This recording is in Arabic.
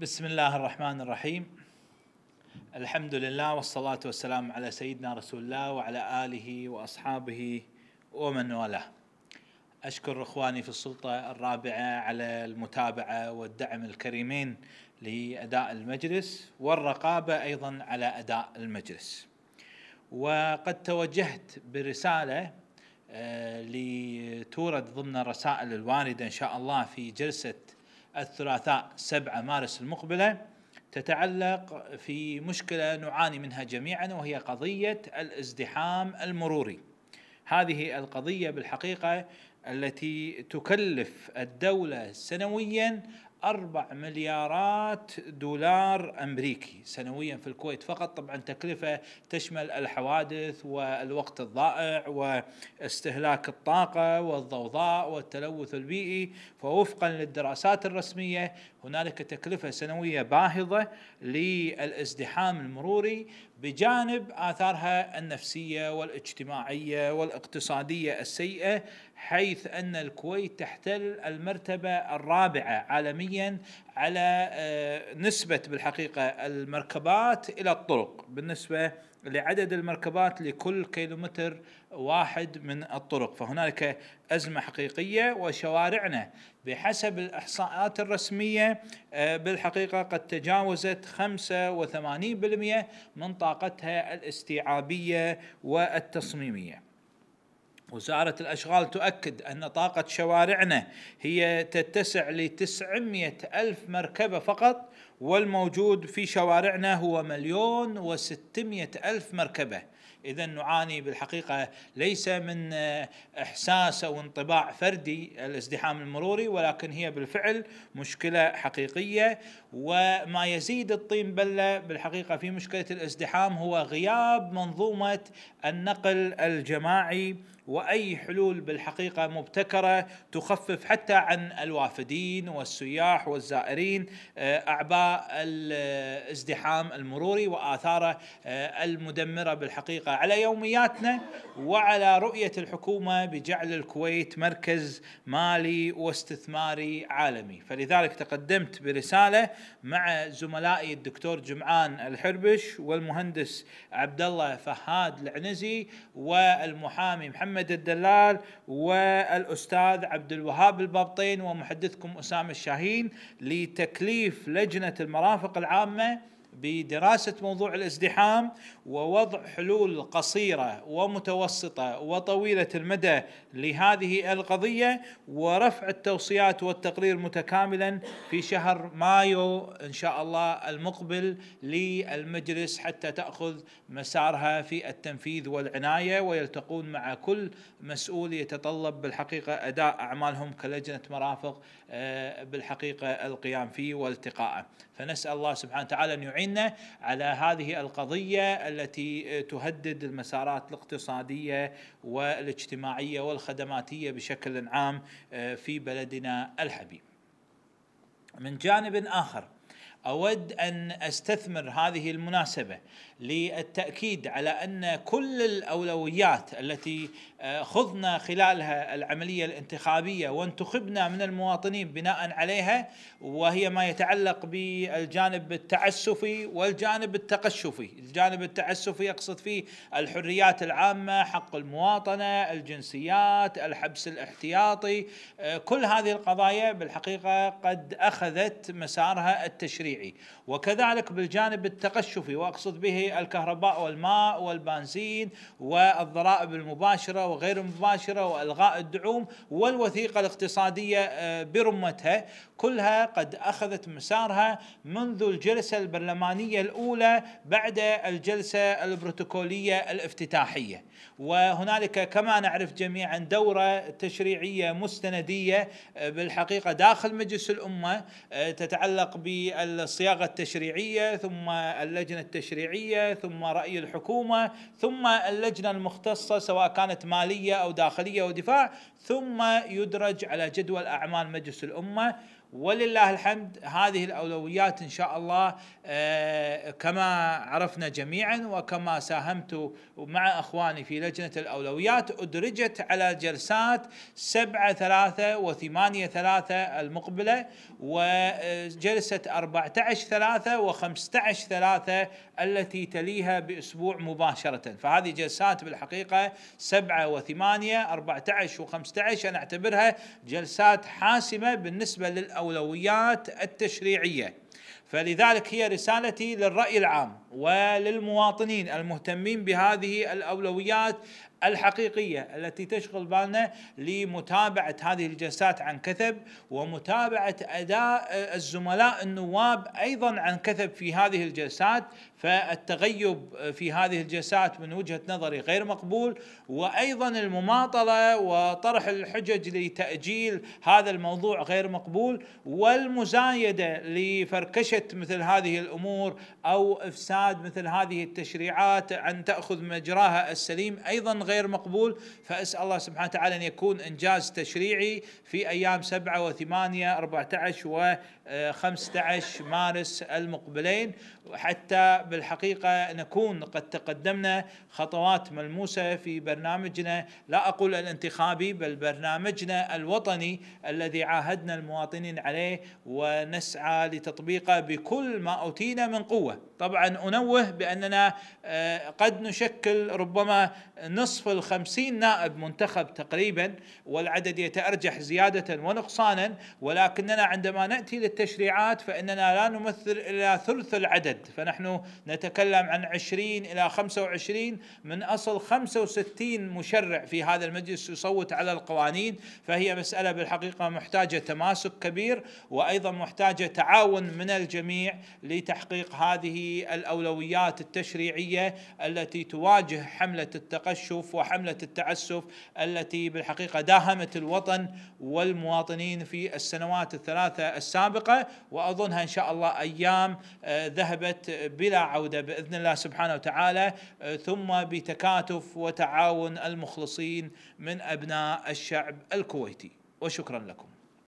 بسم الله الرحمن الرحيم الحمد لله والصلاة والسلام على سيدنا رسول الله وعلى آله وأصحابه ومن والاه أشكر إخواني في السلطة الرابعة على المتابعة والدعم الكريمين لأداء المجلس والرقابة أيضا على أداء المجلس وقد توجهت برسالة لتورد ضمن الرسائل الواردة إن شاء الله في جلسة الثلاثاء 7 مارس المقبله تتعلق في مشكله نعاني منها جميعا وهي قضيه الازدحام المروري. هذه القضيه بالحقيقه التي تكلف الدوله سنويا 4 مليارات دولار امريكي سنويا في الكويت فقط طبعا تكلفه تشمل الحوادث والوقت الضائع واستهلاك الطاقه والضوضاء والتلوث البيئي فوفقا للدراسات الرسميه هنالك تكلفه سنويه باهظه للازدحام المروري بجانب اثارها النفسيه والاجتماعيه والاقتصاديه السيئه حيث ان الكويت تحتل المرتبه الرابعه عالميا معين على آه، نسبة بالحقيقة المركبات إلى الطرق بالنسبة لعدد المركبات لكل كيلومتر واحد من الطرق فهنالك أزمة حقيقية وشوارعنا بحسب الإحصاءات الرسمية آه، بالحقيقة قد تجاوزت 85% من طاقتها الاستيعابية والتصميمية وزارة الأشغال تؤكد أن طاقة شوارعنا هي تتسع لتسعمية ألف مركبة فقط والموجود في شوارعنا هو مليون وستمية ألف مركبة إذا نعاني بالحقيقة ليس من إحساس أو انطباع فردي الازدحام المروري ولكن هي بالفعل مشكلة حقيقية وما يزيد الطين بلة بالحقيقة في مشكلة الازدحام هو غياب منظومة النقل الجماعي واي حلول بالحقيقه مبتكره تخفف حتى عن الوافدين والسياح والزائرين آه، اعباء الازدحام المروري واثاره آه، المدمره بالحقيقه على يومياتنا وعلى رؤيه الحكومه بجعل الكويت مركز مالي واستثماري عالمي، فلذلك تقدمت برساله مع زملائي الدكتور جمعان الحربش والمهندس عبد الله فهاد العنزي والمحامي محمد الدلال والاستاذ عبد الوهاب البابطين ومحدثكم اسامه الشاهين لتكليف لجنه المرافق العامه بدراسه موضوع الازدحام ووضع حلول قصيره ومتوسطه وطويله المدى لهذه القضيه ورفع التوصيات والتقرير متكاملا في شهر مايو ان شاء الله المقبل للمجلس حتى تاخذ مسارها في التنفيذ والعنايه ويلتقون مع كل مسؤول يتطلب بالحقيقه اداء اعمالهم كلجنه مرافق آه، بالحقيقه القيام فيه والتقاءه فنسال الله سبحانه وتعالى ان يعين منا على هذه القضية التي تهدد المسارات الاقتصادية والاجتماعية والخدماتية بشكل عام آه، في بلدنا الحبيب من جانب آخر أود أن أستثمر هذه المناسبة للتاكيد على ان كل الاولويات التي آه، خضنا خلالها العمليه الانتخابيه وانتخبنا من المواطنين بناء عليها وهي ما يتعلق بالجانب التعسفي والجانب التقشفي، الجانب التعسفي يقصد فيه الحريات العامه، حق المواطنه، الجنسيات، الحبس الاحتياطي، آه، كل هذه القضايا بالحقيقه قد اخذت مسارها التشريعي، وكذلك بالجانب التقشفي واقصد به الكهرباء والماء والبنزين والضرائب المباشره وغير المباشره والغاء الدعوم والوثيقه الاقتصاديه آه، برمتها كلها قد اخذت مسارها منذ الجلسه البرلمانيه الاولى بعد الجلسه البروتوكوليه الافتتاحيه وهنالك كما نعرف جميعا دوره تشريعيه مستنديه آه، بالحقيقه داخل مجلس الامه آه، تتعلق بالصياغه التشريعيه ثم اللجنه التشريعيه الدولية ثم رأي الحكومة ثم اللجنة المختصة سواء كانت مالية أو داخلية أو دفاع ثم يدرج على جدول أعمال مجلس الأمة ولله الحمد هذه الاولويات ان شاء الله آه، كما عرفنا جميعا وكما ساهمت مع اخواني في لجنه الاولويات ادرجت على جلسات 7 3 و8 3 المقبله وجلسه 14 3 و15 3 التي تليها باسبوع مباشره فهذه جلسات بالحقيقه 7 و8 14 و15 انا اعتبرها جلسات حاسمه بالنسبه لل الاولويات التشريعيه فلذلك هي رسالتي للراي العام وللمواطنين المهتمين بهذه الاولويات الحقيقية التي تشغل بالنا لمتابعة هذه الجلسات عن كثب ومتابعة أداء الزملاء النواب أيضا عن كثب في هذه الجلسات فالتغيب في هذه الجلسات من وجهة نظري غير مقبول وأيضا المماطلة وطرح الحجج لتأجيل هذا الموضوع غير مقبول والمزايدة لفركشة مثل هذه الأمور أو إفساد مثل هذه التشريعات أن تأخذ مجراها السليم أيضا غير مقبول فأسأل الله سبحانه وتعالى أن يكون إنجاز تشريعي في أيام 7 و8 14 و 15 مارس المقبلين حتى بالحقيقة نكون قد تقدمنا خطوات ملموسة في برنامجنا لا أقول الانتخابي بل برنامجنا الوطني الذي عاهدنا المواطنين عليه ونسعى لتطبيقه بكل ما أوتينا من قوة طبعا أنوه بأننا آه، قد نشكل ربما نصف الخمسين نائب منتخب تقريبا والعدد يتأرجح زيادة ونقصانا ولكننا عندما نأتي للتشريعات فإننا لا نمثل إلا ثلث العدد عدد فنحن نتكلم عن 20 إلى 25 من أصل 65 مشرع في هذا المجلس يصوت على القوانين فهي مسألة بالحقيقة محتاجة تماسك كبير وأيضا محتاجة تعاون من الجميع لتحقيق هذه الأولويات التشريعية التي تواجه حملة التقشف وحملة التعسف التي بالحقيقة داهمت الوطن والمواطنين في السنوات الثلاثة السابقة وأظنها إن شاء الله أيام آه، ذهبت ختمت بلا عودة بإذن الله سبحانه وتعالى آه، ثم بتكاتف وتعاون المخلصين من أبناء الشعب الكويتي وشكرا لكم